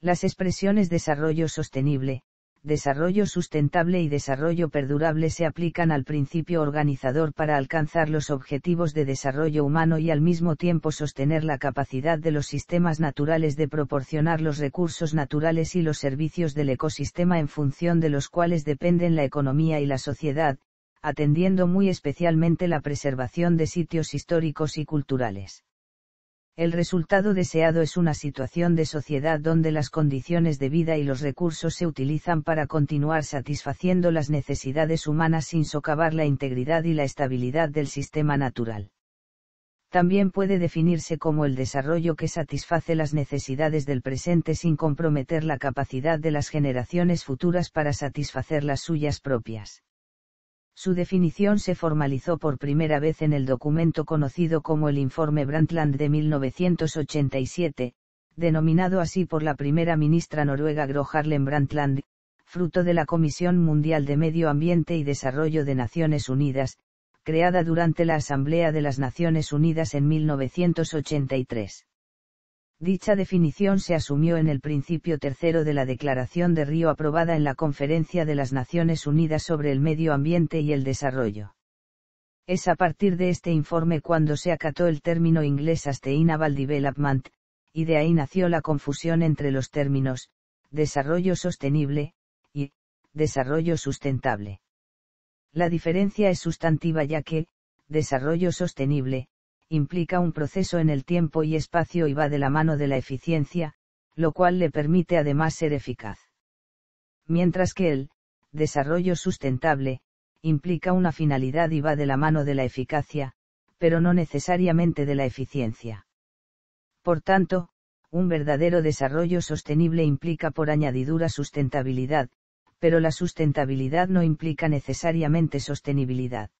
Las expresiones desarrollo sostenible, desarrollo sustentable y desarrollo perdurable se aplican al principio organizador para alcanzar los objetivos de desarrollo humano y al mismo tiempo sostener la capacidad de los sistemas naturales de proporcionar los recursos naturales y los servicios del ecosistema en función de los cuales dependen la economía y la sociedad, atendiendo muy especialmente la preservación de sitios históricos y culturales. El resultado deseado es una situación de sociedad donde las condiciones de vida y los recursos se utilizan para continuar satisfaciendo las necesidades humanas sin socavar la integridad y la estabilidad del sistema natural. También puede definirse como el desarrollo que satisface las necesidades del presente sin comprometer la capacidad de las generaciones futuras para satisfacer las suyas propias. Su definición se formalizó por primera vez en el documento conocido como el Informe Brandtland de 1987, denominado así por la primera ministra noruega Gro Harlem Brundtland, fruto de la Comisión Mundial de Medio Ambiente y Desarrollo de Naciones Unidas, creada durante la Asamblea de las Naciones Unidas en 1983. Dicha definición se asumió en el principio tercero de la Declaración de Río aprobada en la Conferencia de las Naciones Unidas sobre el Medio Ambiente y el Desarrollo. Es a partir de este informe cuando se acató el término inglés Sustainable Development, y de ahí nació la confusión entre los términos, desarrollo sostenible, y, desarrollo sustentable. La diferencia es sustantiva ya que, desarrollo sostenible, implica un proceso en el tiempo y espacio y va de la mano de la eficiencia, lo cual le permite además ser eficaz. Mientras que el desarrollo sustentable implica una finalidad y va de la mano de la eficacia, pero no necesariamente de la eficiencia. Por tanto, un verdadero desarrollo sostenible implica por añadidura sustentabilidad, pero la sustentabilidad no implica necesariamente sostenibilidad.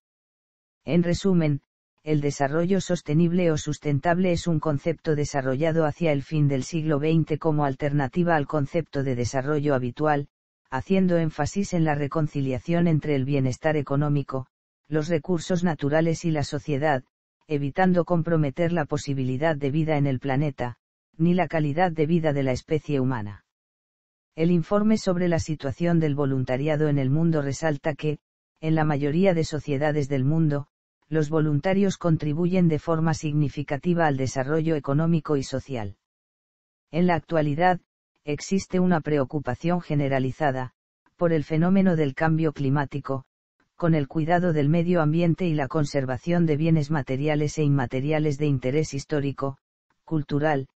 En resumen, el desarrollo sostenible o sustentable es un concepto desarrollado hacia el fin del siglo XX como alternativa al concepto de desarrollo habitual, haciendo énfasis en la reconciliación entre el bienestar económico, los recursos naturales y la sociedad, evitando comprometer la posibilidad de vida en el planeta, ni la calidad de vida de la especie humana. El informe sobre la situación del voluntariado en el mundo resalta que, en la mayoría de sociedades del mundo, los voluntarios contribuyen de forma significativa al desarrollo económico y social. En la actualidad, existe una preocupación generalizada, por el fenómeno del cambio climático, con el cuidado del medio ambiente y la conservación de bienes materiales e inmateriales de interés histórico, cultural,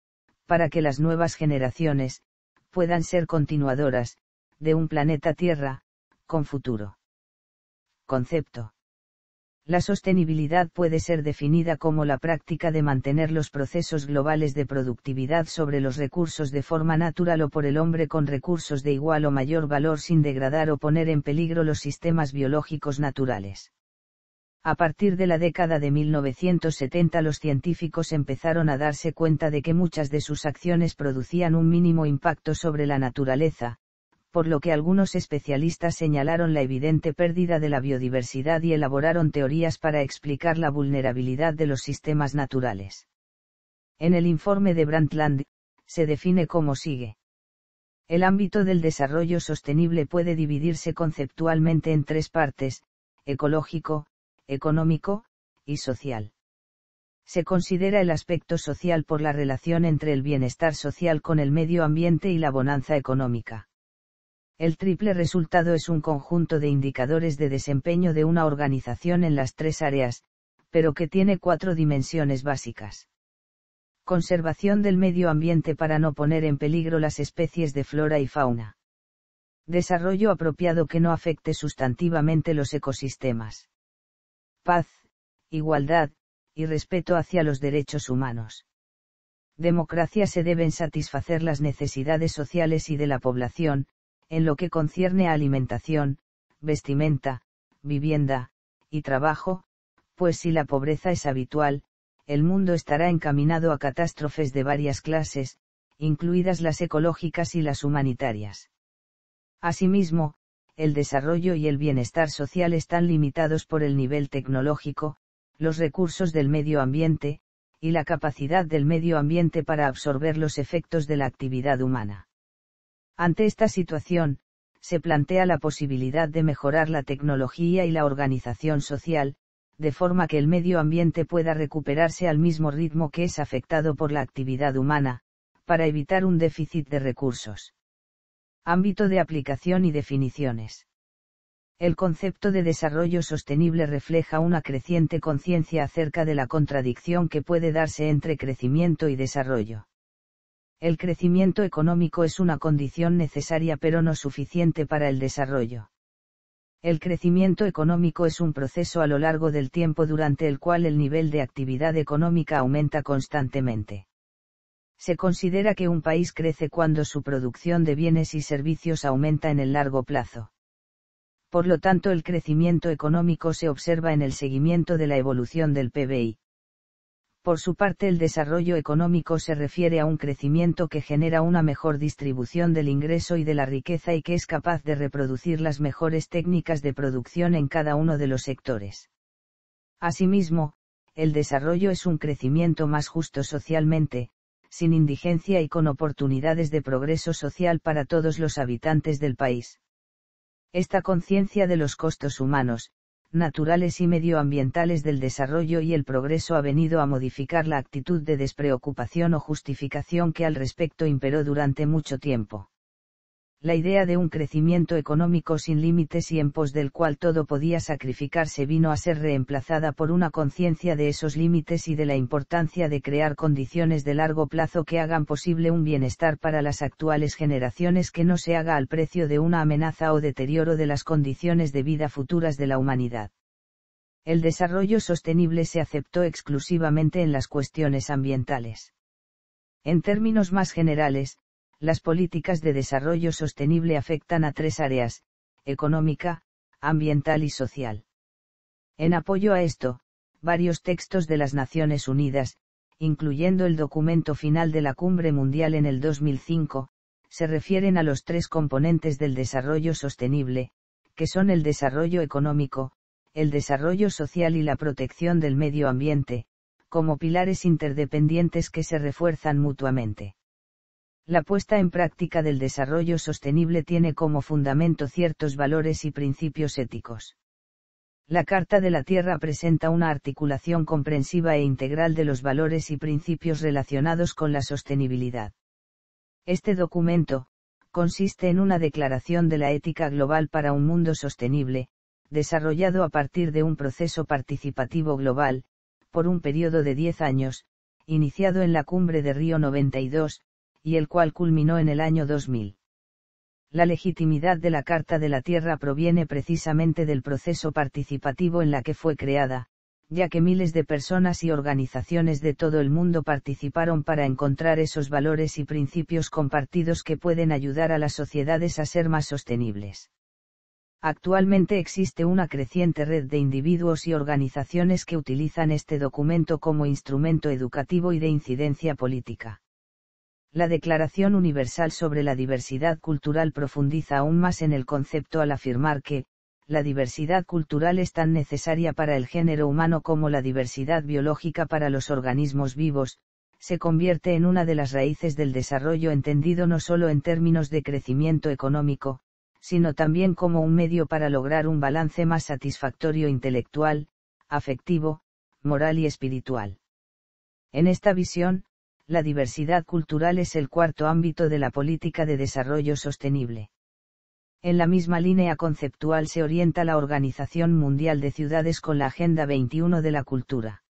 para que las nuevas generaciones, puedan ser continuadoras, de un planeta Tierra, con futuro. Concepto la sostenibilidad puede ser definida como la práctica de mantener los procesos globales de productividad sobre los recursos de forma natural o por el hombre con recursos de igual o mayor valor sin degradar o poner en peligro los sistemas biológicos naturales. A partir de la década de 1970 los científicos empezaron a darse cuenta de que muchas de sus acciones producían un mínimo impacto sobre la naturaleza, por lo que algunos especialistas señalaron la evidente pérdida de la biodiversidad y elaboraron teorías para explicar la vulnerabilidad de los sistemas naturales. En el informe de Brandtland, se define como sigue. El ámbito del desarrollo sostenible puede dividirse conceptualmente en tres partes, ecológico, económico, y social. Se considera el aspecto social por la relación entre el bienestar social con el medio ambiente y la bonanza económica el triple resultado es un conjunto de indicadores de desempeño de una organización en las tres áreas, pero que tiene cuatro dimensiones básicas. Conservación del medio ambiente para no poner en peligro las especies de flora y fauna. Desarrollo apropiado que no afecte sustantivamente los ecosistemas. Paz, igualdad, y respeto hacia los derechos humanos. Democracia se deben satisfacer las necesidades sociales y de la población, en lo que concierne a alimentación, vestimenta, vivienda, y trabajo, pues si la pobreza es habitual, el mundo estará encaminado a catástrofes de varias clases, incluidas las ecológicas y las humanitarias. Asimismo, el desarrollo y el bienestar social están limitados por el nivel tecnológico, los recursos del medio ambiente, y la capacidad del medio ambiente para absorber los efectos de la actividad humana. Ante esta situación, se plantea la posibilidad de mejorar la tecnología y la organización social, de forma que el medio ambiente pueda recuperarse al mismo ritmo que es afectado por la actividad humana, para evitar un déficit de recursos. Ámbito de aplicación y definiciones. El concepto de desarrollo sostenible refleja una creciente conciencia acerca de la contradicción que puede darse entre crecimiento y desarrollo el crecimiento económico es una condición necesaria pero no suficiente para el desarrollo. El crecimiento económico es un proceso a lo largo del tiempo durante el cual el nivel de actividad económica aumenta constantemente. Se considera que un país crece cuando su producción de bienes y servicios aumenta en el largo plazo. Por lo tanto, el crecimiento económico se observa en el seguimiento de la evolución del PBI. Por su parte el desarrollo económico se refiere a un crecimiento que genera una mejor distribución del ingreso y de la riqueza y que es capaz de reproducir las mejores técnicas de producción en cada uno de los sectores. Asimismo, el desarrollo es un crecimiento más justo socialmente, sin indigencia y con oportunidades de progreso social para todos los habitantes del país. Esta conciencia de los costos humanos, naturales y medioambientales del desarrollo y el progreso ha venido a modificar la actitud de despreocupación o justificación que al respecto imperó durante mucho tiempo la idea de un crecimiento económico sin límites y en pos del cual todo podía sacrificarse vino a ser reemplazada por una conciencia de esos límites y de la importancia de crear condiciones de largo plazo que hagan posible un bienestar para las actuales generaciones que no se haga al precio de una amenaza o deterioro de las condiciones de vida futuras de la humanidad. El desarrollo sostenible se aceptó exclusivamente en las cuestiones ambientales. En términos más generales, las políticas de desarrollo sostenible afectan a tres áreas, económica, ambiental y social. En apoyo a esto, varios textos de las Naciones Unidas, incluyendo el documento final de la Cumbre Mundial en el 2005, se refieren a los tres componentes del desarrollo sostenible, que son el desarrollo económico, el desarrollo social y la protección del medio ambiente, como pilares interdependientes que se refuerzan mutuamente. La puesta en práctica del desarrollo sostenible tiene como fundamento ciertos valores y principios éticos. La Carta de la Tierra presenta una articulación comprensiva e integral de los valores y principios relacionados con la sostenibilidad. Este documento, consiste en una declaración de la ética global para un mundo sostenible, desarrollado a partir de un proceso participativo global, por un periodo de 10 años, iniciado en la cumbre de Río 92, y el cual culminó en el año 2000. La legitimidad de la Carta de la Tierra proviene precisamente del proceso participativo en la que fue creada, ya que miles de personas y organizaciones de todo el mundo participaron para encontrar esos valores y principios compartidos que pueden ayudar a las sociedades a ser más sostenibles. Actualmente existe una creciente red de individuos y organizaciones que utilizan este documento como instrumento educativo y de incidencia política la Declaración Universal sobre la Diversidad Cultural profundiza aún más en el concepto al afirmar que, la diversidad cultural es tan necesaria para el género humano como la diversidad biológica para los organismos vivos, se convierte en una de las raíces del desarrollo entendido no solo en términos de crecimiento económico, sino también como un medio para lograr un balance más satisfactorio intelectual, afectivo, moral y espiritual. En esta visión, la diversidad cultural es el cuarto ámbito de la política de desarrollo sostenible. En la misma línea conceptual se orienta la Organización Mundial de Ciudades con la Agenda 21 de la Cultura.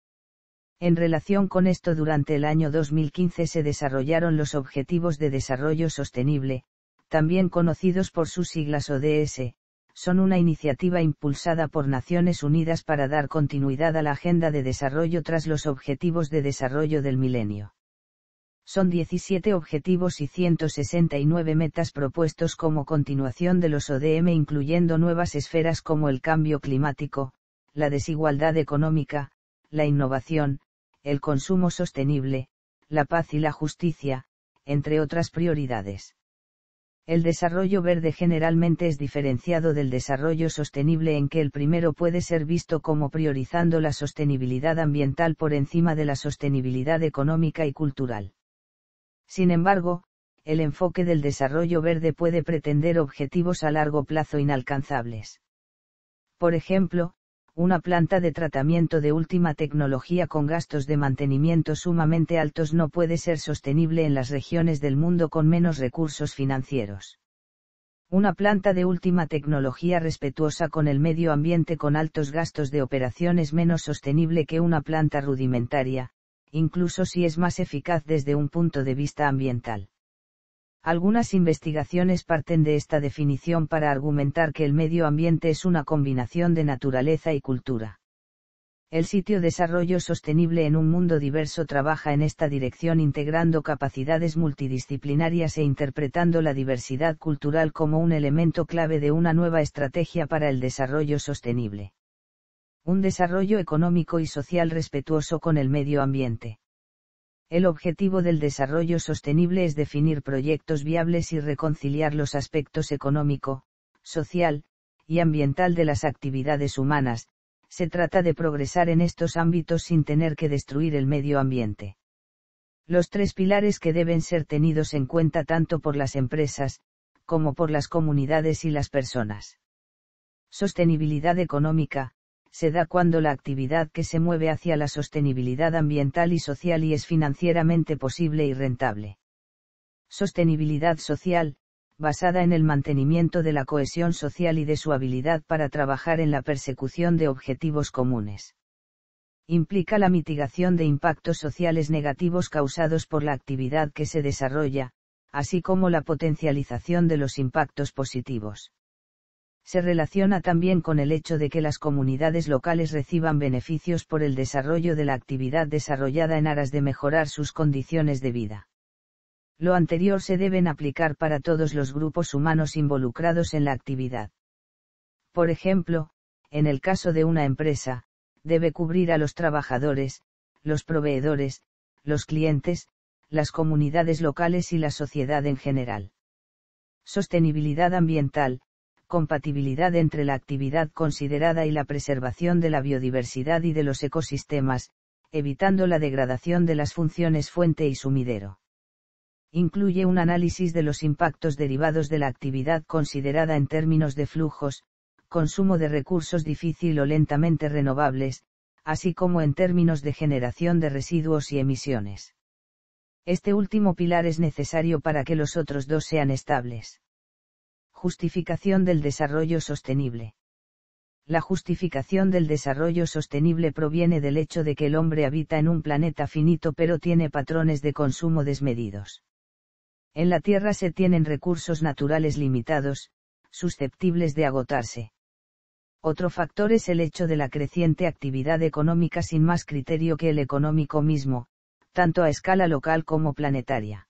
En relación con esto, durante el año 2015 se desarrollaron los Objetivos de Desarrollo Sostenible, también conocidos por sus siglas ODS, son una iniciativa impulsada por Naciones Unidas para dar continuidad a la Agenda de Desarrollo tras los Objetivos de Desarrollo del Milenio son 17 objetivos y 169 metas propuestos como continuación de los ODM incluyendo nuevas esferas como el cambio climático, la desigualdad económica, la innovación, el consumo sostenible, la paz y la justicia, entre otras prioridades. El desarrollo verde generalmente es diferenciado del desarrollo sostenible en que el primero puede ser visto como priorizando la sostenibilidad ambiental por encima de la sostenibilidad económica y cultural sin embargo, el enfoque del desarrollo verde puede pretender objetivos a largo plazo inalcanzables. Por ejemplo, una planta de tratamiento de última tecnología con gastos de mantenimiento sumamente altos no puede ser sostenible en las regiones del mundo con menos recursos financieros. Una planta de última tecnología respetuosa con el medio ambiente con altos gastos de operación es menos sostenible que una planta rudimentaria, incluso si es más eficaz desde un punto de vista ambiental. Algunas investigaciones parten de esta definición para argumentar que el medio ambiente es una combinación de naturaleza y cultura. El sitio Desarrollo Sostenible en un Mundo Diverso trabaja en esta dirección integrando capacidades multidisciplinarias e interpretando la diversidad cultural como un elemento clave de una nueva estrategia para el desarrollo sostenible un desarrollo económico y social respetuoso con el medio ambiente. El objetivo del desarrollo sostenible es definir proyectos viables y reconciliar los aspectos económico, social, y ambiental de las actividades humanas, se trata de progresar en estos ámbitos sin tener que destruir el medio ambiente. Los tres pilares que deben ser tenidos en cuenta tanto por las empresas, como por las comunidades y las personas. Sostenibilidad económica, se da cuando la actividad que se mueve hacia la sostenibilidad ambiental y social y es financieramente posible y rentable. Sostenibilidad social, basada en el mantenimiento de la cohesión social y de su habilidad para trabajar en la persecución de objetivos comunes. Implica la mitigación de impactos sociales negativos causados por la actividad que se desarrolla, así como la potencialización de los impactos positivos se relaciona también con el hecho de que las comunidades locales reciban beneficios por el desarrollo de la actividad desarrollada en aras de mejorar sus condiciones de vida. Lo anterior se deben aplicar para todos los grupos humanos involucrados en la actividad. Por ejemplo, en el caso de una empresa, debe cubrir a los trabajadores, los proveedores, los clientes, las comunidades locales y la sociedad en general. Sostenibilidad ambiental, compatibilidad entre la actividad considerada y la preservación de la biodiversidad y de los ecosistemas, evitando la degradación de las funciones fuente y sumidero. Incluye un análisis de los impactos derivados de la actividad considerada en términos de flujos, consumo de recursos difícil o lentamente renovables, así como en términos de generación de residuos y emisiones. Este último pilar es necesario para que los otros dos sean estables. Justificación del desarrollo sostenible. La justificación del desarrollo sostenible proviene del hecho de que el hombre habita en un planeta finito pero tiene patrones de consumo desmedidos. En la Tierra se tienen recursos naturales limitados, susceptibles de agotarse. Otro factor es el hecho de la creciente actividad económica sin más criterio que el económico mismo, tanto a escala local como planetaria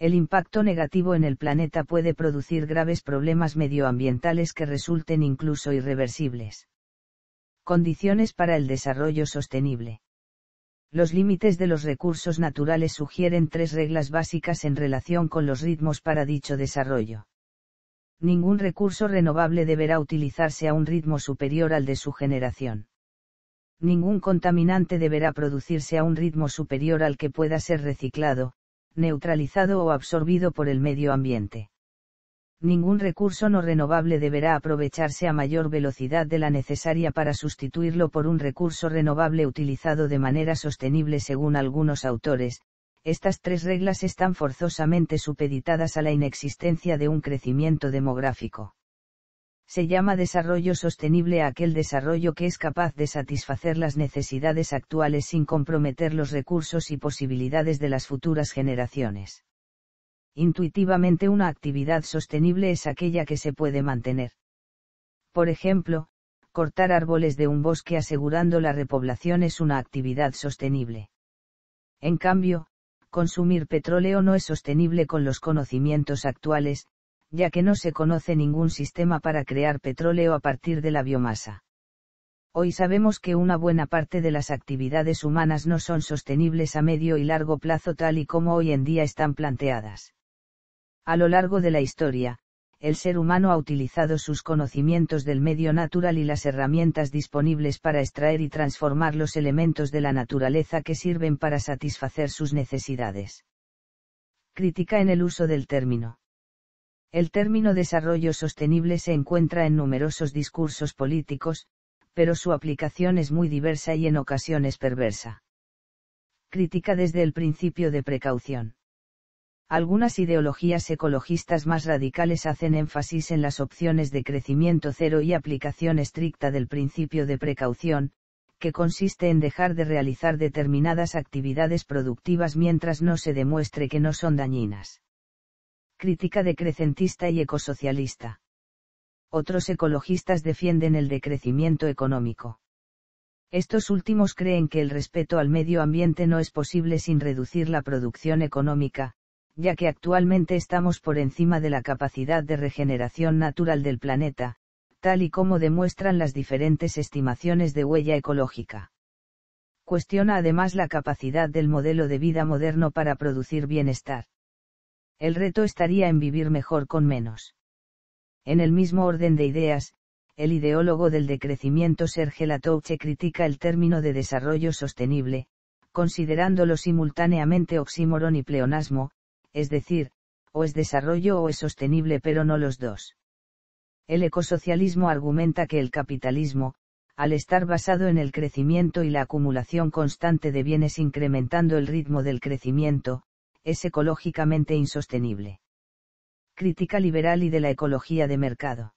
el impacto negativo en el planeta puede producir graves problemas medioambientales que resulten incluso irreversibles. Condiciones para el desarrollo sostenible. Los límites de los recursos naturales sugieren tres reglas básicas en relación con los ritmos para dicho desarrollo. Ningún recurso renovable deberá utilizarse a un ritmo superior al de su generación. Ningún contaminante deberá producirse a un ritmo superior al que pueda ser reciclado, neutralizado o absorbido por el medio ambiente. Ningún recurso no renovable deberá aprovecharse a mayor velocidad de la necesaria para sustituirlo por un recurso renovable utilizado de manera sostenible según algunos autores. Estas tres reglas están forzosamente supeditadas a la inexistencia de un crecimiento demográfico se llama desarrollo sostenible a aquel desarrollo que es capaz de satisfacer las necesidades actuales sin comprometer los recursos y posibilidades de las futuras generaciones. Intuitivamente una actividad sostenible es aquella que se puede mantener. Por ejemplo, cortar árboles de un bosque asegurando la repoblación es una actividad sostenible. En cambio, consumir petróleo no es sostenible con los conocimientos actuales, ya que no se conoce ningún sistema para crear petróleo a partir de la biomasa. Hoy sabemos que una buena parte de las actividades humanas no son sostenibles a medio y largo plazo tal y como hoy en día están planteadas. A lo largo de la historia, el ser humano ha utilizado sus conocimientos del medio natural y las herramientas disponibles para extraer y transformar los elementos de la naturaleza que sirven para satisfacer sus necesidades. Crítica en el uso del término. El término desarrollo sostenible se encuentra en numerosos discursos políticos, pero su aplicación es muy diversa y en ocasiones perversa. Crítica desde el principio de precaución. Algunas ideologías ecologistas más radicales hacen énfasis en las opciones de crecimiento cero y aplicación estricta del principio de precaución, que consiste en dejar de realizar determinadas actividades productivas mientras no se demuestre que no son dañinas crítica decrecentista y ecosocialista. Otros ecologistas defienden el decrecimiento económico. Estos últimos creen que el respeto al medio ambiente no es posible sin reducir la producción económica, ya que actualmente estamos por encima de la capacidad de regeneración natural del planeta, tal y como demuestran las diferentes estimaciones de huella ecológica. Cuestiona además la capacidad del modelo de vida moderno para producir bienestar el reto estaría en vivir mejor con menos. En el mismo orden de ideas, el ideólogo del decrecimiento Serge Latouche critica el término de desarrollo sostenible, considerándolo simultáneamente oxímoron y pleonasmo, es decir, o es desarrollo o es sostenible pero no los dos. El ecosocialismo argumenta que el capitalismo, al estar basado en el crecimiento y la acumulación constante de bienes incrementando el ritmo del crecimiento, es ecológicamente insostenible. Crítica liberal y de la ecología de mercado.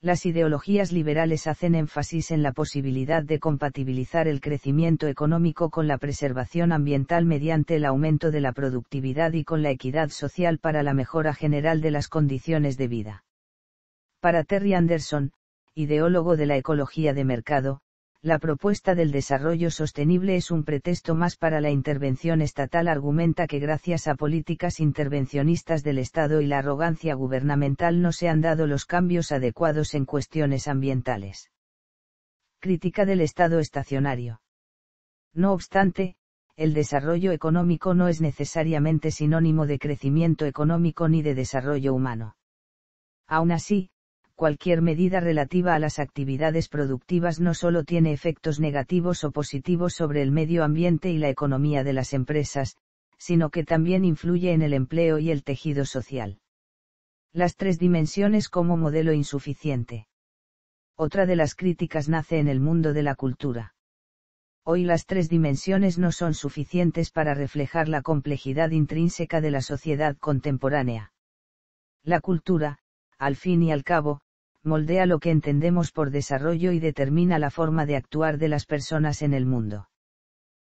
Las ideologías liberales hacen énfasis en la posibilidad de compatibilizar el crecimiento económico con la preservación ambiental mediante el aumento de la productividad y con la equidad social para la mejora general de las condiciones de vida. Para Terry Anderson, ideólogo de la ecología de mercado, la propuesta del desarrollo sostenible es un pretexto más para la intervención estatal argumenta que gracias a políticas intervencionistas del Estado y la arrogancia gubernamental no se han dado los cambios adecuados en cuestiones ambientales. Crítica del Estado estacionario. No obstante, el desarrollo económico no es necesariamente sinónimo de crecimiento económico ni de desarrollo humano. Aún así, cualquier medida relativa a las actividades productivas no solo tiene efectos negativos o positivos sobre el medio ambiente y la economía de las empresas, sino que también influye en el empleo y el tejido social. Las tres dimensiones como modelo insuficiente. Otra de las críticas nace en el mundo de la cultura. Hoy las tres dimensiones no son suficientes para reflejar la complejidad intrínseca de la sociedad contemporánea. La cultura, al fin y al cabo, moldea lo que entendemos por desarrollo y determina la forma de actuar de las personas en el mundo.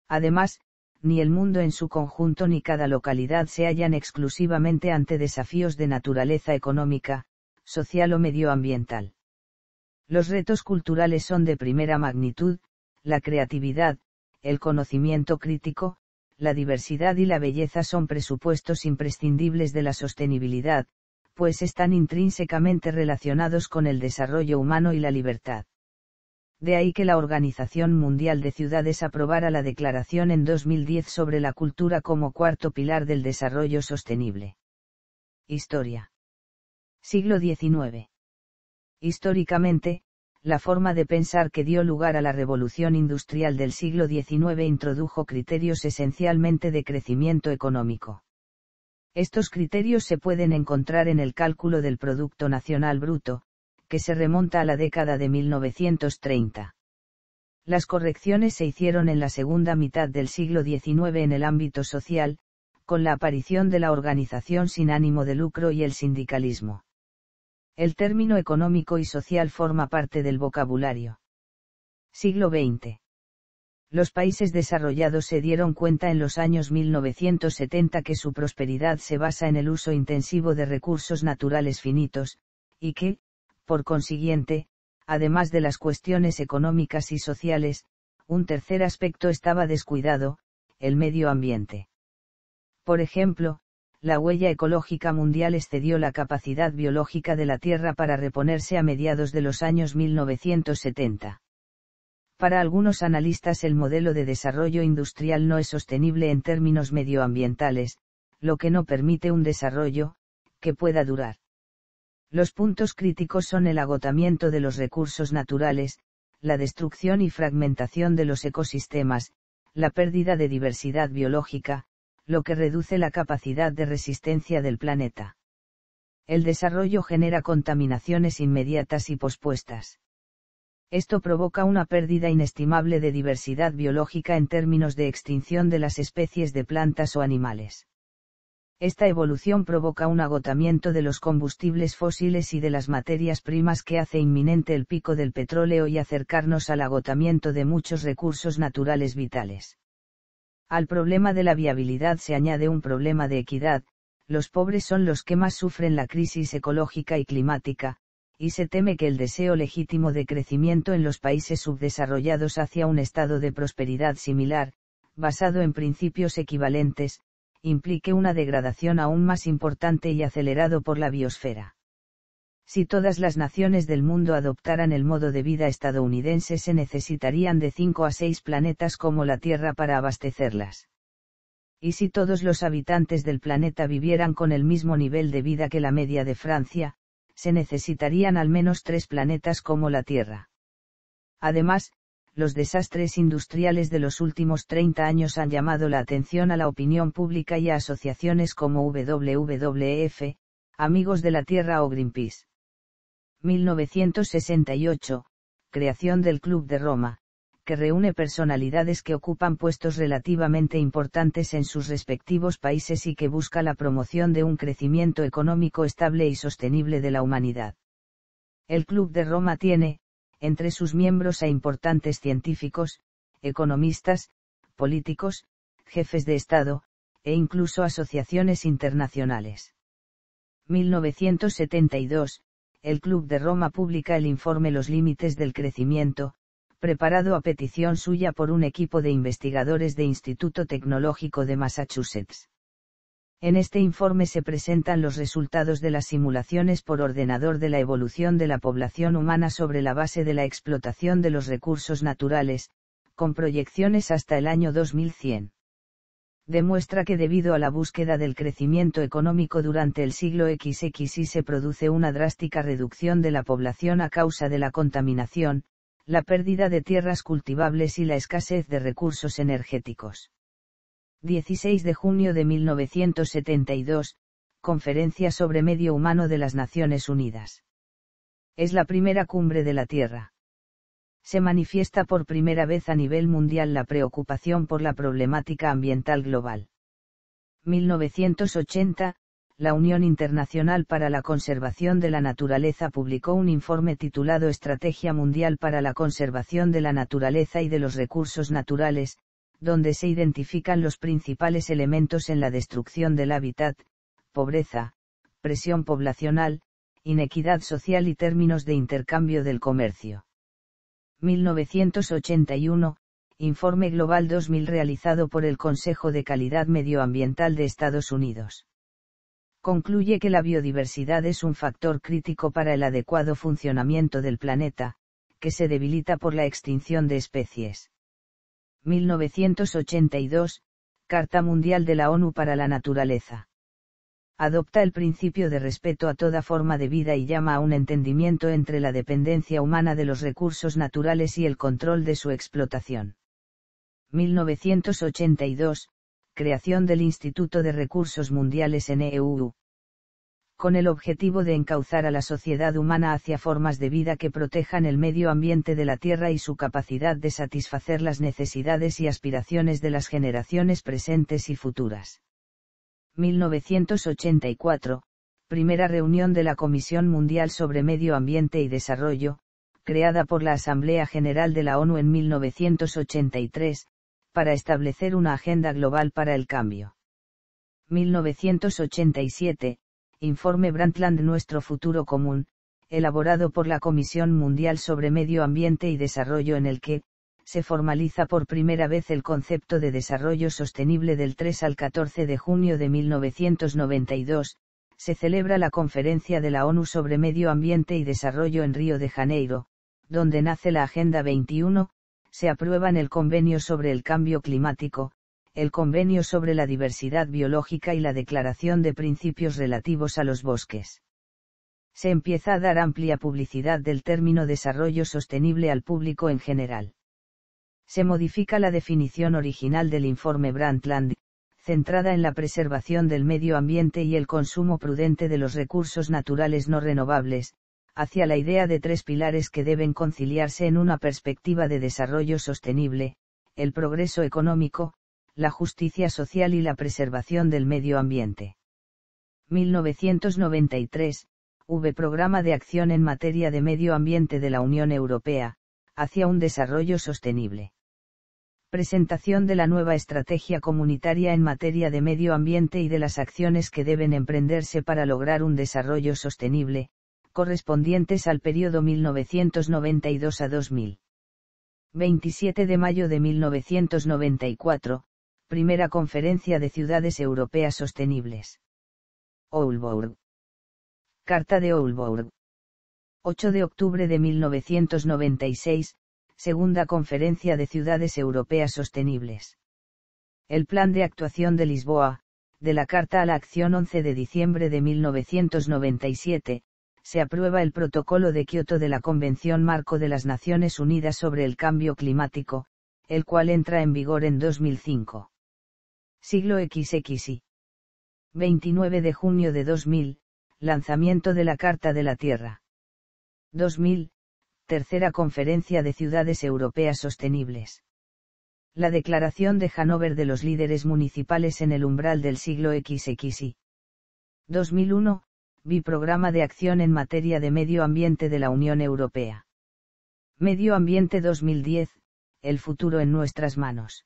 Además, ni el mundo en su conjunto ni cada localidad se hallan exclusivamente ante desafíos de naturaleza económica, social o medioambiental. Los retos culturales son de primera magnitud, la creatividad, el conocimiento crítico, la diversidad y la belleza son presupuestos imprescindibles de la sostenibilidad, pues están intrínsecamente relacionados con el desarrollo humano y la libertad. De ahí que la Organización Mundial de Ciudades aprobara la declaración en 2010 sobre la cultura como cuarto pilar del desarrollo sostenible. Historia. Siglo XIX. Históricamente, la forma de pensar que dio lugar a la revolución industrial del siglo XIX introdujo criterios esencialmente de crecimiento económico. Estos criterios se pueden encontrar en el cálculo del Producto Nacional Bruto, que se remonta a la década de 1930. Las correcciones se hicieron en la segunda mitad del siglo XIX en el ámbito social, con la aparición de la organización sin ánimo de lucro y el sindicalismo. El término económico y social forma parte del vocabulario. Siglo XX los países desarrollados se dieron cuenta en los años 1970 que su prosperidad se basa en el uso intensivo de recursos naturales finitos, y que, por consiguiente, además de las cuestiones económicas y sociales, un tercer aspecto estaba descuidado, el medio ambiente. Por ejemplo, la huella ecológica mundial excedió la capacidad biológica de la Tierra para reponerse a mediados de los años 1970 para algunos analistas el modelo de desarrollo industrial no es sostenible en términos medioambientales, lo que no permite un desarrollo, que pueda durar. Los puntos críticos son el agotamiento de los recursos naturales, la destrucción y fragmentación de los ecosistemas, la pérdida de diversidad biológica, lo que reduce la capacidad de resistencia del planeta. El desarrollo genera contaminaciones inmediatas y pospuestas esto provoca una pérdida inestimable de diversidad biológica en términos de extinción de las especies de plantas o animales. Esta evolución provoca un agotamiento de los combustibles fósiles y de las materias primas que hace inminente el pico del petróleo y acercarnos al agotamiento de muchos recursos naturales vitales. Al problema de la viabilidad se añade un problema de equidad, los pobres son los que más sufren la crisis ecológica y climática, y se teme que el deseo legítimo de crecimiento en los países subdesarrollados hacia un estado de prosperidad similar, basado en principios equivalentes, implique una degradación aún más importante y acelerado por la biosfera. Si todas las naciones del mundo adoptaran el modo de vida estadounidense se necesitarían de cinco a seis planetas como la Tierra para abastecerlas. Y si todos los habitantes del planeta vivieran con el mismo nivel de vida que la media de Francia, se necesitarían al menos tres planetas como la Tierra. Además, los desastres industriales de los últimos 30 años han llamado la atención a la opinión pública y a asociaciones como WWF, Amigos de la Tierra o Greenpeace. 1968, creación del Club de Roma, que reúne personalidades que ocupan puestos relativamente importantes en sus respectivos países y que busca la promoción de un crecimiento económico estable y sostenible de la humanidad. El Club de Roma tiene, entre sus miembros a importantes científicos, economistas, políticos, jefes de Estado, e incluso asociaciones internacionales. 1972, el Club de Roma publica el informe Los Límites del Crecimiento, preparado a petición suya por un equipo de investigadores de Instituto Tecnológico de Massachusetts. En este informe se presentan los resultados de las simulaciones por ordenador de la evolución de la población humana sobre la base de la explotación de los recursos naturales, con proyecciones hasta el año 2100. Demuestra que debido a la búsqueda del crecimiento económico durante el siglo XXI se produce una drástica reducción de la población a causa de la contaminación, la pérdida de tierras cultivables y la escasez de recursos energéticos. 16 de junio de 1972, Conferencia sobre Medio Humano de las Naciones Unidas. Es la primera cumbre de la Tierra. Se manifiesta por primera vez a nivel mundial la preocupación por la problemática ambiental global. 1980, la Unión Internacional para la Conservación de la Naturaleza publicó un informe titulado Estrategia Mundial para la Conservación de la Naturaleza y de los Recursos Naturales, donde se identifican los principales elementos en la destrucción del hábitat, pobreza, presión poblacional, inequidad social y términos de intercambio del comercio. 1981, Informe Global 2000 realizado por el Consejo de Calidad Medioambiental de Estados Unidos concluye que la biodiversidad es un factor crítico para el adecuado funcionamiento del planeta, que se debilita por la extinción de especies. 1982, Carta Mundial de la ONU para la Naturaleza. Adopta el principio de respeto a toda forma de vida y llama a un entendimiento entre la dependencia humana de los recursos naturales y el control de su explotación. 1982, creación del Instituto de Recursos Mundiales en e con el objetivo de encauzar a la sociedad humana hacia formas de vida que protejan el medio ambiente de la Tierra y su capacidad de satisfacer las necesidades y aspiraciones de las generaciones presentes y futuras. 1984, primera reunión de la Comisión Mundial sobre Medio Ambiente y Desarrollo, creada por la Asamblea General de la ONU en 1983, para establecer una agenda global para el cambio. 1987, Informe Brantland Nuestro Futuro Común, elaborado por la Comisión Mundial sobre Medio Ambiente y Desarrollo en el que, se formaliza por primera vez el concepto de desarrollo sostenible del 3 al 14 de junio de 1992, se celebra la conferencia de la ONU sobre Medio Ambiente y Desarrollo en Río de Janeiro, donde nace la Agenda 21, se aprueban el Convenio sobre el Cambio Climático, el Convenio sobre la Diversidad Biológica y la Declaración de Principios Relativos a los Bosques. Se empieza a dar amplia publicidad del término desarrollo sostenible al público en general. Se modifica la definición original del informe Brandtland, centrada en la preservación del medio ambiente y el consumo prudente de los recursos naturales no renovables, hacia la idea de tres pilares que deben conciliarse en una perspectiva de desarrollo sostenible, el progreso económico, la justicia social y la preservación del medio ambiente. 1993, V Programa de Acción en Materia de Medio Ambiente de la Unión Europea, hacia un desarrollo sostenible. Presentación de la nueva estrategia comunitaria en materia de medio ambiente y de las acciones que deben emprenderse para lograr un desarrollo sostenible, correspondientes al periodo 1992 a 2000. 27 de mayo de 1994, Primera Conferencia de Ciudades Europeas Sostenibles. Oulborg. Carta de Oulborg. 8 de octubre de 1996, Segunda Conferencia de Ciudades Europeas Sostenibles. El Plan de Actuación de Lisboa, de la Carta a la Acción 11 de diciembre de 1997, se aprueba el Protocolo de Kioto de la Convención Marco de las Naciones Unidas sobre el Cambio Climático, el cual entra en vigor en 2005. Siglo XXI. 29 de junio de 2000, lanzamiento de la Carta de la Tierra. 2000, tercera conferencia de ciudades europeas sostenibles. La declaración de Hanover de los líderes municipales en el umbral del siglo XXI. 2001, vi Programa de Acción en Materia de Medio Ambiente de la Unión Europea. Medio Ambiente 2010, el futuro en nuestras manos.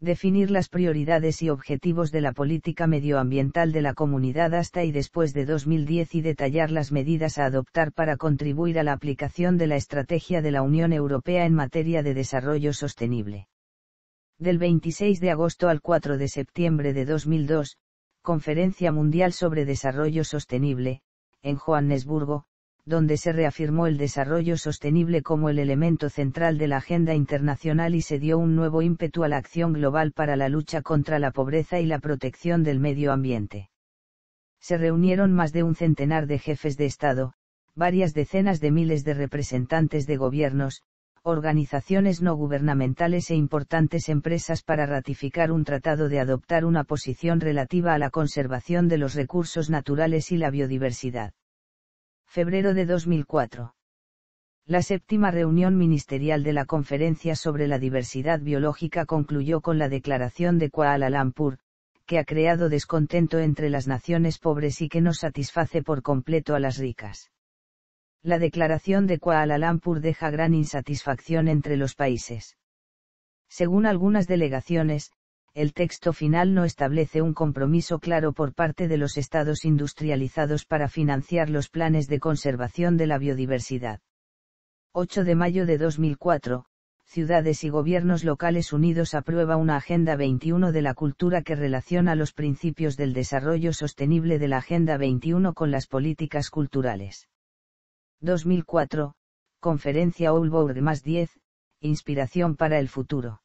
Definir las prioridades y objetivos de la política medioambiental de la comunidad hasta y después de 2010 y detallar las medidas a adoptar para contribuir a la aplicación de la estrategia de la Unión Europea en materia de desarrollo sostenible. Del 26 de agosto al 4 de septiembre de 2002, Conferencia Mundial sobre Desarrollo Sostenible, en Johannesburgo, donde se reafirmó el desarrollo sostenible como el elemento central de la agenda internacional y se dio un nuevo ímpetu a la acción global para la lucha contra la pobreza y la protección del medio ambiente. Se reunieron más de un centenar de jefes de Estado, varias decenas de miles de representantes de gobiernos, organizaciones no gubernamentales e importantes empresas para ratificar un tratado de adoptar una posición relativa a la conservación de los recursos naturales y la biodiversidad. Febrero de 2004. La séptima reunión ministerial de la Conferencia sobre la Diversidad Biológica concluyó con la declaración de Kuala Lumpur, que ha creado descontento entre las naciones pobres y que no satisface por completo a las ricas la declaración de Kuala Lumpur deja gran insatisfacción entre los países. Según algunas delegaciones, el texto final no establece un compromiso claro por parte de los estados industrializados para financiar los planes de conservación de la biodiversidad. 8 de mayo de 2004, ciudades y gobiernos locales unidos aprueba una Agenda 21 de la cultura que relaciona los principios del desarrollo sostenible de la Agenda 21 con las políticas culturales. 2004, Conferencia Oulbourg más 10, Inspiración para el futuro.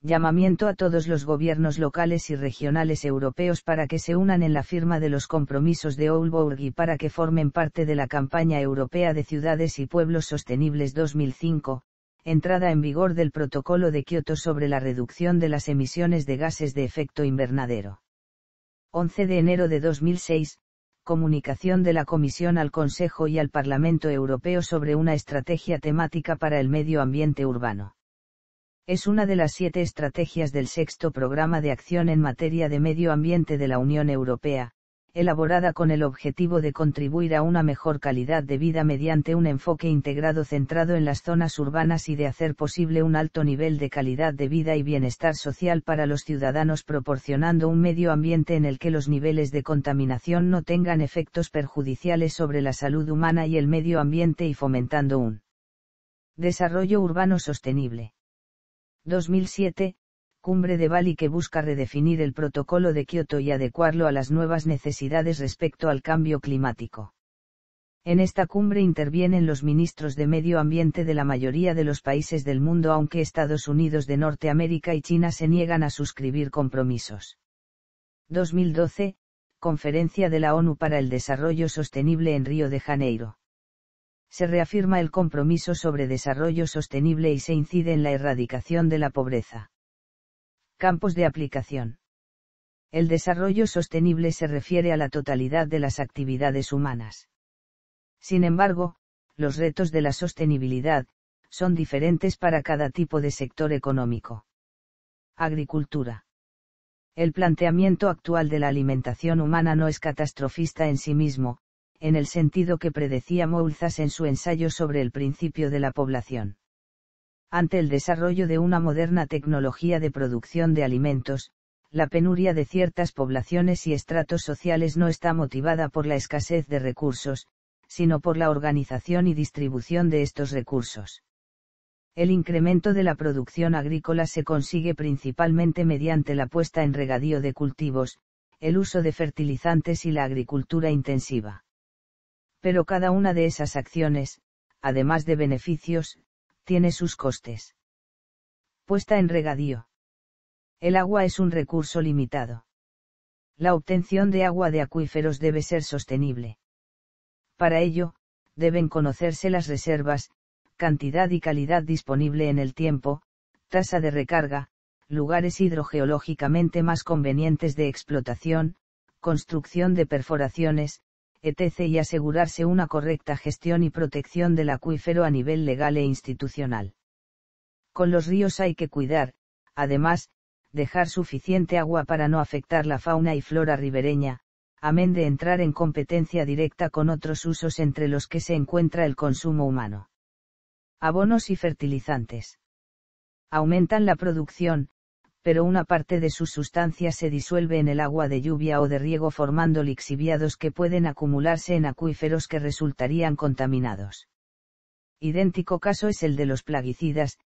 Llamamiento a todos los gobiernos locales y regionales europeos para que se unan en la firma de los compromisos de Oulbourg y para que formen parte de la campaña europea de ciudades y pueblos sostenibles 2005, entrada en vigor del Protocolo de Kioto sobre la reducción de las emisiones de gases de efecto invernadero. 11 de enero de 2006, Comunicación de la Comisión al Consejo y al Parlamento Europeo sobre una estrategia temática para el medio ambiente urbano. Es una de las siete estrategias del sexto programa de acción en materia de medio ambiente de la Unión Europea, elaborada con el objetivo de contribuir a una mejor calidad de vida mediante un enfoque integrado centrado en las zonas urbanas y de hacer posible un alto nivel de calidad de vida y bienestar social para los ciudadanos proporcionando un medio ambiente en el que los niveles de contaminación no tengan efectos perjudiciales sobre la salud humana y el medio ambiente y fomentando un desarrollo urbano sostenible. 2007, cumbre de Bali que busca redefinir el protocolo de Kioto y adecuarlo a las nuevas necesidades respecto al cambio climático. En esta cumbre intervienen los ministros de Medio Ambiente de la mayoría de los países del mundo, aunque Estados Unidos de Norteamérica y China se niegan a suscribir compromisos. 2012, Conferencia de la ONU para el Desarrollo Sostenible en Río de Janeiro. Se reafirma el compromiso sobre desarrollo sostenible y se incide en la erradicación de la pobreza. Campos de aplicación. El desarrollo sostenible se refiere a la totalidad de las actividades humanas. Sin embargo, los retos de la sostenibilidad, son diferentes para cada tipo de sector económico. Agricultura. El planteamiento actual de la alimentación humana no es catastrofista en sí mismo, en el sentido que predecía Moulzas en su ensayo sobre el principio de la población. Ante el desarrollo de una moderna tecnología de producción de alimentos, la penuria de ciertas poblaciones y estratos sociales no está motivada por la escasez de recursos, sino por la organización y distribución de estos recursos. El incremento de la producción agrícola se consigue principalmente mediante la puesta en regadío de cultivos, el uso de fertilizantes y la agricultura intensiva. Pero cada una de esas acciones, además de beneficios, tiene sus costes. Puesta en regadío. El agua es un recurso limitado. La obtención de agua de acuíferos debe ser sostenible. Para ello, deben conocerse las reservas, cantidad y calidad disponible en el tiempo, tasa de recarga, lugares hidrogeológicamente más convenientes de explotación, construcción de perforaciones, etc. y asegurarse una correcta gestión y protección del acuífero a nivel legal e institucional. Con los ríos hay que cuidar, además, dejar suficiente agua para no afectar la fauna y flora ribereña, amén de entrar en competencia directa con otros usos entre los que se encuentra el consumo humano. Abonos y fertilizantes. Aumentan la producción, pero una parte de sus sustancias se disuelve en el agua de lluvia o de riego formando lixiviados que pueden acumularse en acuíferos que resultarían contaminados. Idéntico caso es el de los plaguicidas,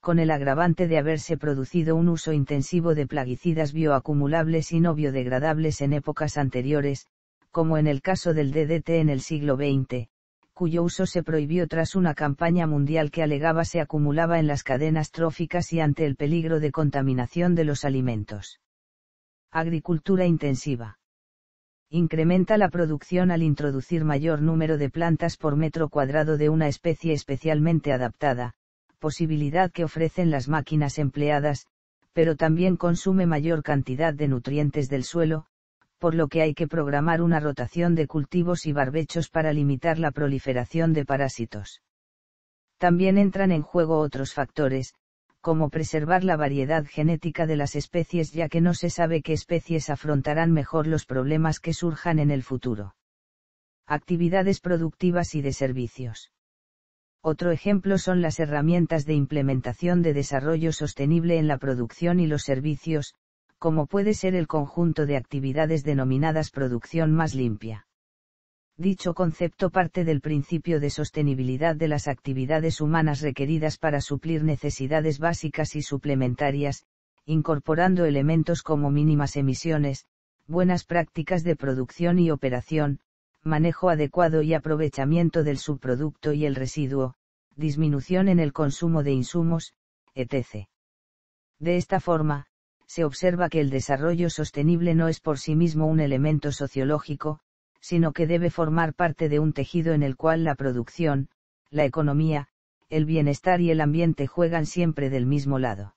con el agravante de haberse producido un uso intensivo de plaguicidas bioacumulables y no biodegradables en épocas anteriores, como en el caso del DDT en el siglo XX, cuyo uso se prohibió tras una campaña mundial que alegaba se acumulaba en las cadenas tróficas y ante el peligro de contaminación de los alimentos. Agricultura intensiva. Incrementa la producción al introducir mayor número de plantas por metro cuadrado de una especie especialmente adaptada, posibilidad que ofrecen las máquinas empleadas, pero también consume mayor cantidad de nutrientes del suelo, por lo que hay que programar una rotación de cultivos y barbechos para limitar la proliferación de parásitos. También entran en juego otros factores, como preservar la variedad genética de las especies ya que no se sabe qué especies afrontarán mejor los problemas que surjan en el futuro. Actividades productivas y de servicios. Otro ejemplo son las herramientas de implementación de desarrollo sostenible en la producción y los servicios, como puede ser el conjunto de actividades denominadas producción más limpia. Dicho concepto parte del principio de sostenibilidad de las actividades humanas requeridas para suplir necesidades básicas y suplementarias, incorporando elementos como mínimas emisiones, buenas prácticas de producción y operación, manejo adecuado y aprovechamiento del subproducto y el residuo, disminución en el consumo de insumos, etc. De esta forma, se observa que el desarrollo sostenible no es por sí mismo un elemento sociológico, sino que debe formar parte de un tejido en el cual la producción, la economía, el bienestar y el ambiente juegan siempre del mismo lado.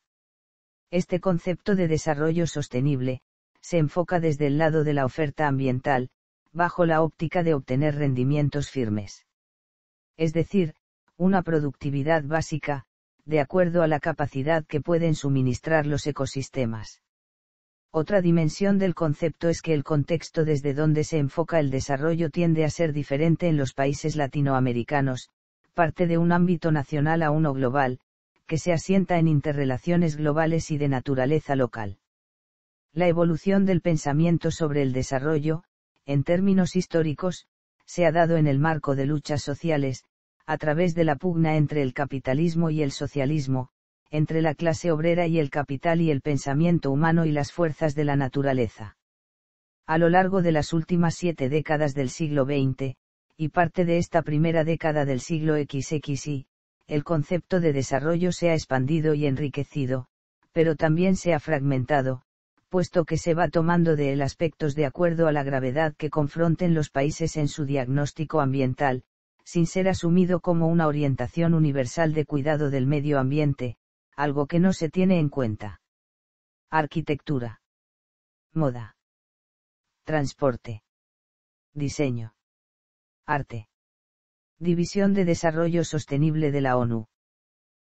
Este concepto de desarrollo sostenible, se enfoca desde el lado de la oferta ambiental, bajo la óptica de obtener rendimientos firmes. Es decir, una productividad básica, de acuerdo a la capacidad que pueden suministrar los ecosistemas. Otra dimensión del concepto es que el contexto desde donde se enfoca el desarrollo tiende a ser diferente en los países latinoamericanos, parte de un ámbito nacional a uno global, que se asienta en interrelaciones globales y de naturaleza local. La evolución del pensamiento sobre el desarrollo, en términos históricos, se ha dado en el marco de luchas sociales, a través de la pugna entre el capitalismo y el socialismo, entre la clase obrera y el capital y el pensamiento humano y las fuerzas de la naturaleza. A lo largo de las últimas siete décadas del siglo XX, y parte de esta primera década del siglo XXI, el concepto de desarrollo se ha expandido y enriquecido, pero también se ha fragmentado, puesto que se va tomando de él aspectos de acuerdo a la gravedad que confronten los países en su diagnóstico ambiental, sin ser asumido como una orientación universal de cuidado del medio ambiente, algo que no se tiene en cuenta. Arquitectura. Moda. Transporte. Diseño. Arte. División de Desarrollo Sostenible de la ONU.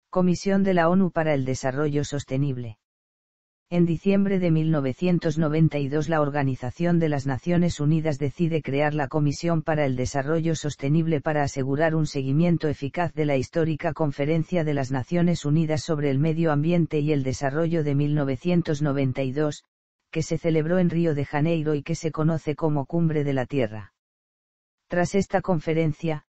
Comisión de la ONU para el Desarrollo Sostenible. En diciembre de 1992 la Organización de las Naciones Unidas decide crear la Comisión para el Desarrollo Sostenible para asegurar un seguimiento eficaz de la histórica Conferencia de las Naciones Unidas sobre el Medio Ambiente y el Desarrollo de 1992, que se celebró en Río de Janeiro y que se conoce como Cumbre de la Tierra. Tras esta conferencia,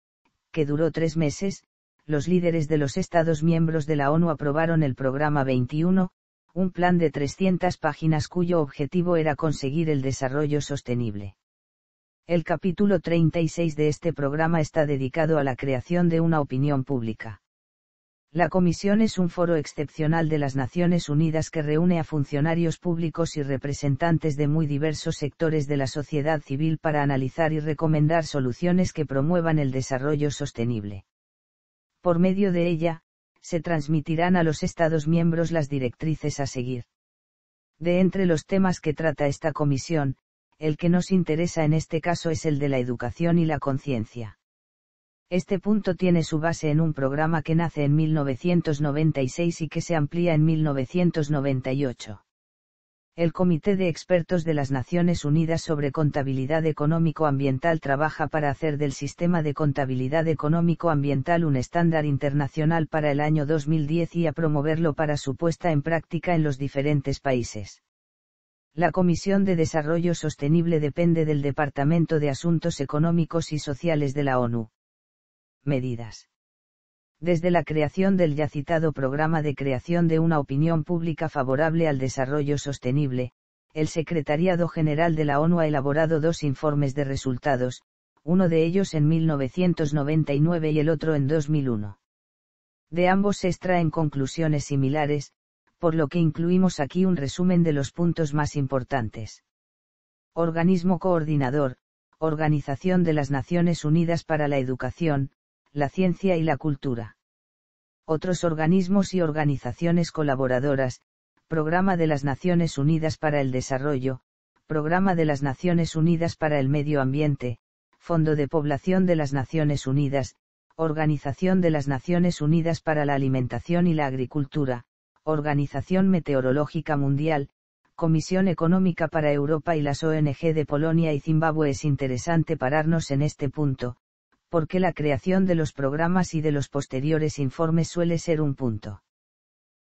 que duró tres meses, los líderes de los Estados miembros de la ONU aprobaron el Programa 21, un plan de 300 páginas cuyo objetivo era conseguir el desarrollo sostenible. El capítulo 36 de este programa está dedicado a la creación de una opinión pública. La Comisión es un foro excepcional de las Naciones Unidas que reúne a funcionarios públicos y representantes de muy diversos sectores de la sociedad civil para analizar y recomendar soluciones que promuevan el desarrollo sostenible. Por medio de ella, se transmitirán a los Estados miembros las directrices a seguir. De entre los temas que trata esta comisión, el que nos interesa en este caso es el de la educación y la conciencia. Este punto tiene su base en un programa que nace en 1996 y que se amplía en 1998. El Comité de Expertos de las Naciones Unidas sobre Contabilidad Económico-Ambiental trabaja para hacer del sistema de contabilidad económico-ambiental un estándar internacional para el año 2010 y a promoverlo para su puesta en práctica en los diferentes países. La Comisión de Desarrollo Sostenible depende del Departamento de Asuntos Económicos y Sociales de la ONU. Medidas desde la creación del ya citado programa de creación de una opinión pública favorable al desarrollo sostenible, el Secretariado General de la ONU ha elaborado dos informes de resultados, uno de ellos en 1999 y el otro en 2001. De ambos se extraen conclusiones similares, por lo que incluimos aquí un resumen de los puntos más importantes. Organismo coordinador, Organización de las Naciones Unidas para la Educación, la ciencia y la cultura. Otros organismos y organizaciones colaboradoras, Programa de las Naciones Unidas para el Desarrollo, Programa de las Naciones Unidas para el Medio Ambiente, Fondo de Población de las Naciones Unidas, Organización de las Naciones Unidas para la Alimentación y la Agricultura, Organización Meteorológica Mundial, Comisión Económica para Europa y las ONG de Polonia y Zimbabue. Es interesante pararnos en este punto, porque la creación de los programas y de los posteriores informes suele ser un punto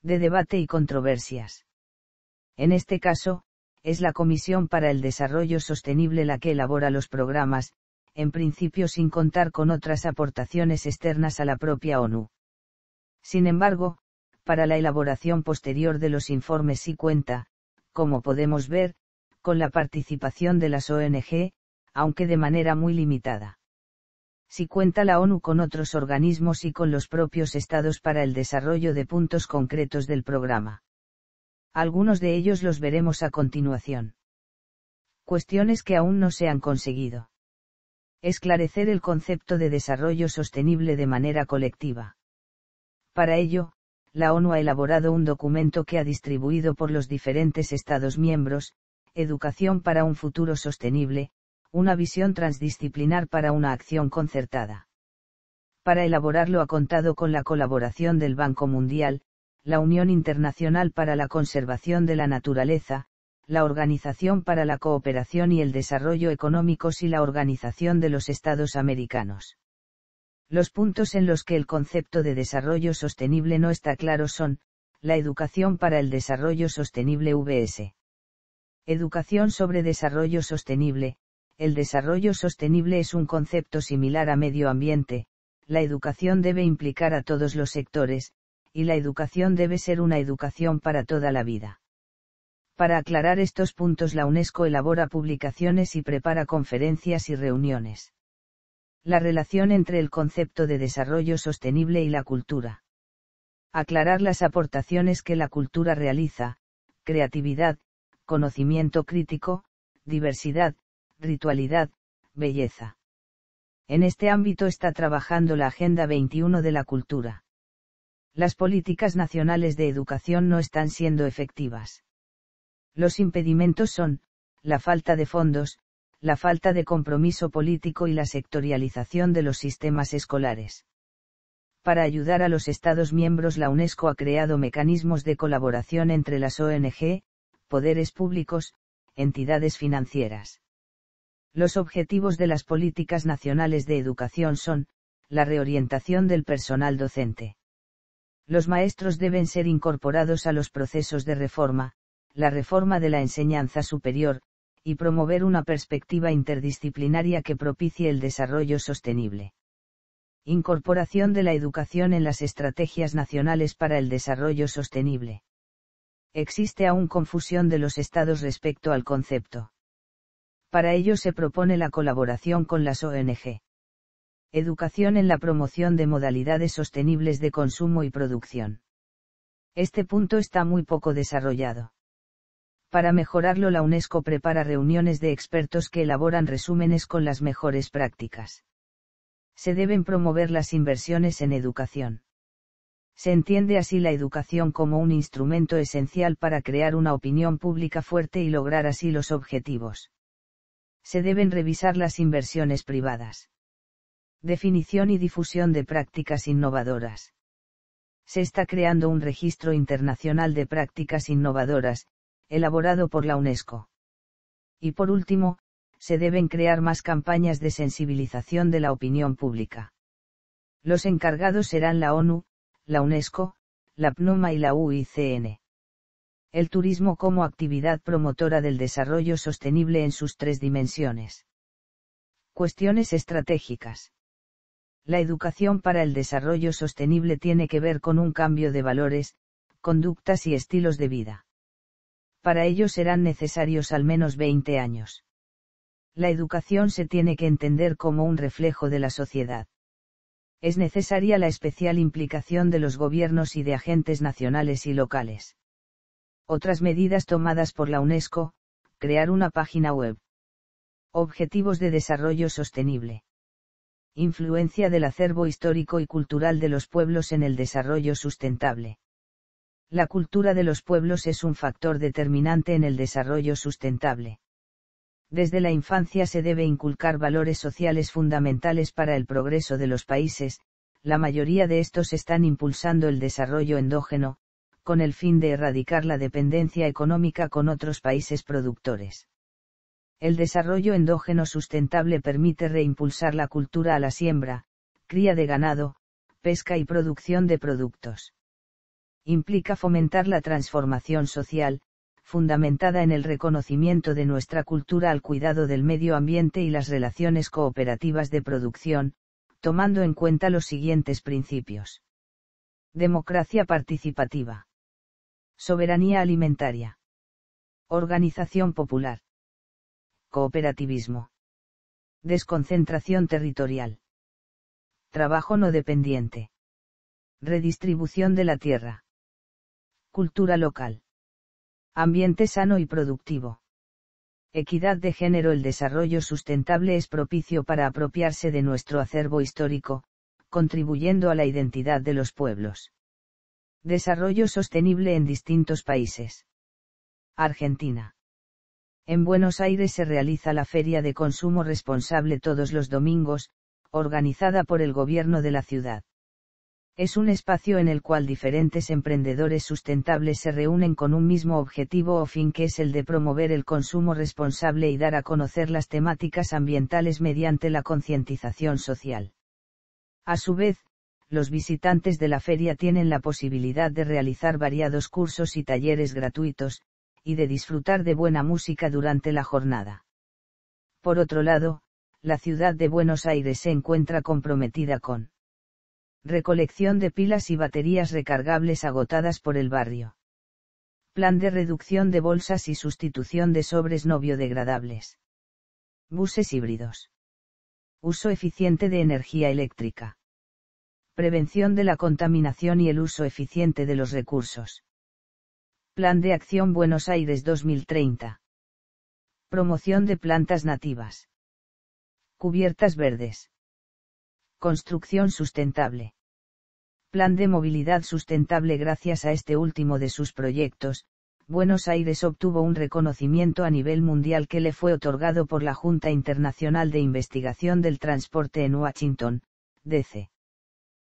de debate y controversias. En este caso, es la Comisión para el Desarrollo Sostenible la que elabora los programas, en principio sin contar con otras aportaciones externas a la propia ONU. Sin embargo, para la elaboración posterior de los informes sí cuenta, como podemos ver, con la participación de las ONG, aunque de manera muy limitada si cuenta la ONU con otros organismos y con los propios estados para el desarrollo de puntos concretos del programa. Algunos de ellos los veremos a continuación. Cuestiones que aún no se han conseguido. Esclarecer el concepto de desarrollo sostenible de manera colectiva. Para ello, la ONU ha elaborado un documento que ha distribuido por los diferentes Estados miembros, Educación para un futuro sostenible, una visión transdisciplinar para una acción concertada. Para elaborarlo ha contado con la colaboración del Banco Mundial, la Unión Internacional para la Conservación de la Naturaleza, la Organización para la Cooperación y el Desarrollo Económicos y la Organización de los Estados Americanos. Los puntos en los que el concepto de desarrollo sostenible no está claro son, la educación para el desarrollo sostenible VS. Educación sobre desarrollo sostenible, el desarrollo sostenible es un concepto similar a medio ambiente, la educación debe implicar a todos los sectores, y la educación debe ser una educación para toda la vida. Para aclarar estos puntos la UNESCO elabora publicaciones y prepara conferencias y reuniones. La relación entre el concepto de desarrollo sostenible y la cultura. Aclarar las aportaciones que la cultura realiza, creatividad, conocimiento crítico, diversidad, ritualidad, belleza. En este ámbito está trabajando la Agenda 21 de la Cultura. Las políticas nacionales de educación no están siendo efectivas. Los impedimentos son, la falta de fondos, la falta de compromiso político y la sectorialización de los sistemas escolares. Para ayudar a los Estados miembros la UNESCO ha creado mecanismos de colaboración entre las ONG, poderes públicos, entidades financieras. Los objetivos de las políticas nacionales de educación son, la reorientación del personal docente. Los maestros deben ser incorporados a los procesos de reforma, la reforma de la enseñanza superior, y promover una perspectiva interdisciplinaria que propicie el desarrollo sostenible. Incorporación de la educación en las estrategias nacionales para el desarrollo sostenible. Existe aún confusión de los estados respecto al concepto para ello se propone la colaboración con las ONG. Educación en la promoción de modalidades sostenibles de consumo y producción. Este punto está muy poco desarrollado. Para mejorarlo la UNESCO prepara reuniones de expertos que elaboran resúmenes con las mejores prácticas. Se deben promover las inversiones en educación. Se entiende así la educación como un instrumento esencial para crear una opinión pública fuerte y lograr así los objetivos se deben revisar las inversiones privadas. Definición y difusión de prácticas innovadoras. Se está creando un registro internacional de prácticas innovadoras, elaborado por la UNESCO. Y por último, se deben crear más campañas de sensibilización de la opinión pública. Los encargados serán la ONU, la UNESCO, la PNUMA y la UICN el turismo como actividad promotora del desarrollo sostenible en sus tres dimensiones. Cuestiones estratégicas. La educación para el desarrollo sostenible tiene que ver con un cambio de valores, conductas y estilos de vida. Para ello serán necesarios al menos 20 años. La educación se tiene que entender como un reflejo de la sociedad. Es necesaria la especial implicación de los gobiernos y de agentes nacionales y locales otras medidas tomadas por la UNESCO, crear una página web. Objetivos de desarrollo sostenible. Influencia del acervo histórico y cultural de los pueblos en el desarrollo sustentable. La cultura de los pueblos es un factor determinante en el desarrollo sustentable. Desde la infancia se debe inculcar valores sociales fundamentales para el progreso de los países, la mayoría de estos están impulsando el desarrollo endógeno, con el fin de erradicar la dependencia económica con otros países productores. El desarrollo endógeno sustentable permite reimpulsar la cultura a la siembra, cría de ganado, pesca y producción de productos. Implica fomentar la transformación social, fundamentada en el reconocimiento de nuestra cultura al cuidado del medio ambiente y las relaciones cooperativas de producción, tomando en cuenta los siguientes principios. Democracia participativa. Soberanía alimentaria. Organización popular. Cooperativismo. Desconcentración territorial. Trabajo no dependiente. Redistribución de la tierra. Cultura local. Ambiente sano y productivo. Equidad de género El desarrollo sustentable es propicio para apropiarse de nuestro acervo histórico, contribuyendo a la identidad de los pueblos. Desarrollo sostenible en distintos países. Argentina. En Buenos Aires se realiza la Feria de Consumo Responsable todos los domingos, organizada por el gobierno de la ciudad. Es un espacio en el cual diferentes emprendedores sustentables se reúnen con un mismo objetivo o fin que es el de promover el consumo responsable y dar a conocer las temáticas ambientales mediante la concientización social. A su vez, los visitantes de la feria tienen la posibilidad de realizar variados cursos y talleres gratuitos, y de disfrutar de buena música durante la jornada. Por otro lado, la ciudad de Buenos Aires se encuentra comprometida con recolección de pilas y baterías recargables agotadas por el barrio. Plan de reducción de bolsas y sustitución de sobres no biodegradables. Buses híbridos. Uso eficiente de energía eléctrica prevención de la contaminación y el uso eficiente de los recursos. Plan de Acción Buenos Aires 2030. Promoción de plantas nativas. Cubiertas verdes. Construcción sustentable. Plan de movilidad sustentable Gracias a este último de sus proyectos, Buenos Aires obtuvo un reconocimiento a nivel mundial que le fue otorgado por la Junta Internacional de Investigación del Transporte en Washington, DC.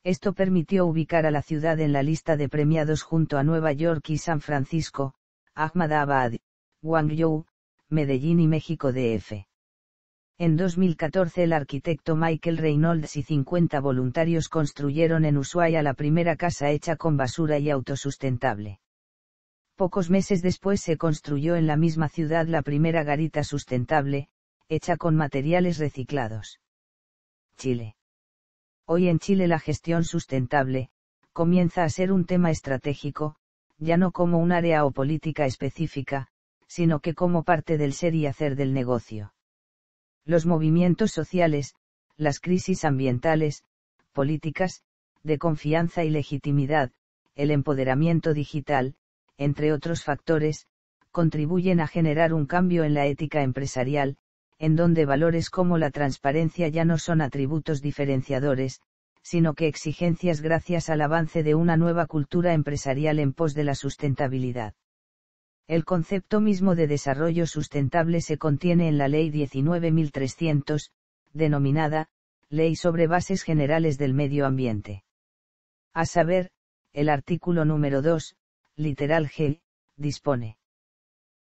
Esto permitió ubicar a la ciudad en la lista de premiados junto a Nueva York y San Francisco, Ahmadabad, Guangzhou, Medellín y México DF. En 2014 el arquitecto Michael Reynolds y 50 voluntarios construyeron en Ushuaia la primera casa hecha con basura y autosustentable. Pocos meses después se construyó en la misma ciudad la primera garita sustentable, hecha con materiales reciclados. Chile. Hoy en Chile la gestión sustentable, comienza a ser un tema estratégico, ya no como un área o política específica, sino que como parte del ser y hacer del negocio. Los movimientos sociales, las crisis ambientales, políticas, de confianza y legitimidad, el empoderamiento digital, entre otros factores, contribuyen a generar un cambio en la ética empresarial, en donde valores como la transparencia ya no son atributos diferenciadores, sino que exigencias gracias al avance de una nueva cultura empresarial en pos de la sustentabilidad. El concepto mismo de desarrollo sustentable se contiene en la Ley 19.300, denominada, Ley sobre Bases Generales del Medio Ambiente. A saber, el artículo número 2, literal G, dispone.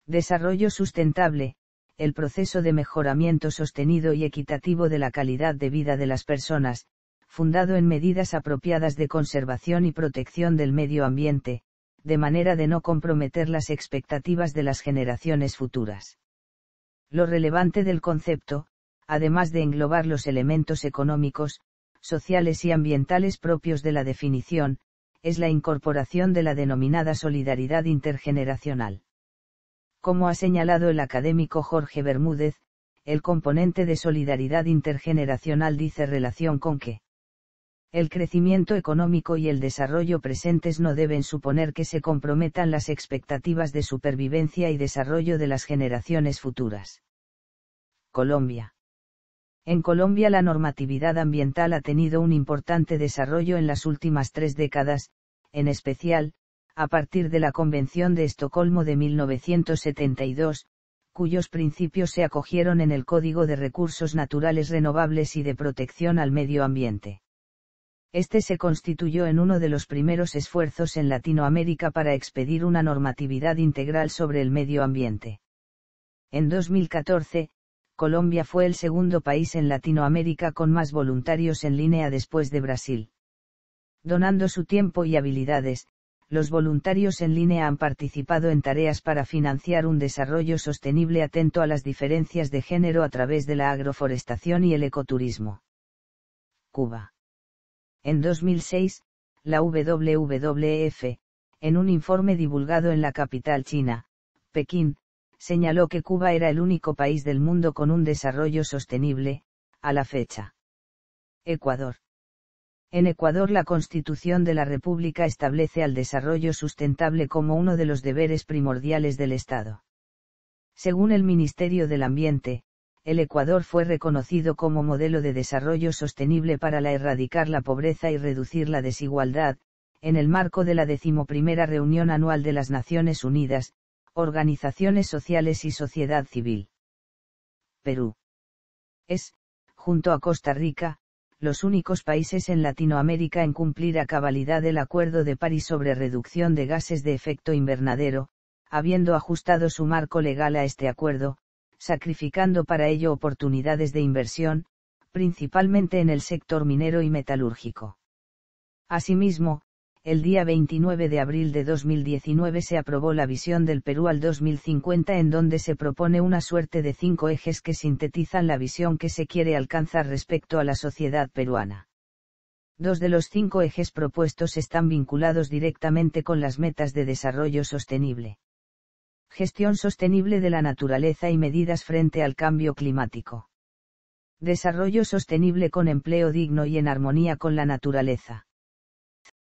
Desarrollo sustentable, el proceso de mejoramiento sostenido y equitativo de la calidad de vida de las personas, fundado en medidas apropiadas de conservación y protección del medio ambiente, de manera de no comprometer las expectativas de las generaciones futuras. Lo relevante del concepto, además de englobar los elementos económicos, sociales y ambientales propios de la definición, es la incorporación de la denominada solidaridad intergeneracional. Como ha señalado el académico Jorge Bermúdez, el componente de solidaridad intergeneracional dice relación con que el crecimiento económico y el desarrollo presentes no deben suponer que se comprometan las expectativas de supervivencia y desarrollo de las generaciones futuras. Colombia. En Colombia la normatividad ambiental ha tenido un importante desarrollo en las últimas tres décadas, en especial, a partir de la Convención de Estocolmo de 1972, cuyos principios se acogieron en el Código de Recursos Naturales Renovables y de Protección al Medio Ambiente. Este se constituyó en uno de los primeros esfuerzos en Latinoamérica para expedir una normatividad integral sobre el medio ambiente. En 2014, Colombia fue el segundo país en Latinoamérica con más voluntarios en línea después de Brasil. Donando su tiempo y habilidades, los voluntarios en línea han participado en tareas para financiar un desarrollo sostenible atento a las diferencias de género a través de la agroforestación y el ecoturismo. Cuba. En 2006, la WWF, en un informe divulgado en la capital china, Pekín, señaló que Cuba era el único país del mundo con un desarrollo sostenible, a la fecha. Ecuador. En Ecuador la Constitución de la República establece al desarrollo sustentable como uno de los deberes primordiales del Estado. Según el Ministerio del Ambiente, el Ecuador fue reconocido como modelo de desarrollo sostenible para la erradicar la pobreza y reducir la desigualdad, en el marco de la decimoprimera reunión anual de las Naciones Unidas, organizaciones sociales y sociedad civil. Perú. Es, junto a Costa Rica, los únicos países en Latinoamérica en cumplir a cabalidad el Acuerdo de París sobre reducción de gases de efecto invernadero, habiendo ajustado su marco legal a este acuerdo, sacrificando para ello oportunidades de inversión, principalmente en el sector minero y metalúrgico. Asimismo, el día 29 de abril de 2019 se aprobó la visión del Perú al 2050 en donde se propone una suerte de cinco ejes que sintetizan la visión que se quiere alcanzar respecto a la sociedad peruana. Dos de los cinco ejes propuestos están vinculados directamente con las metas de desarrollo sostenible. Gestión sostenible de la naturaleza y medidas frente al cambio climático. Desarrollo sostenible con empleo digno y en armonía con la naturaleza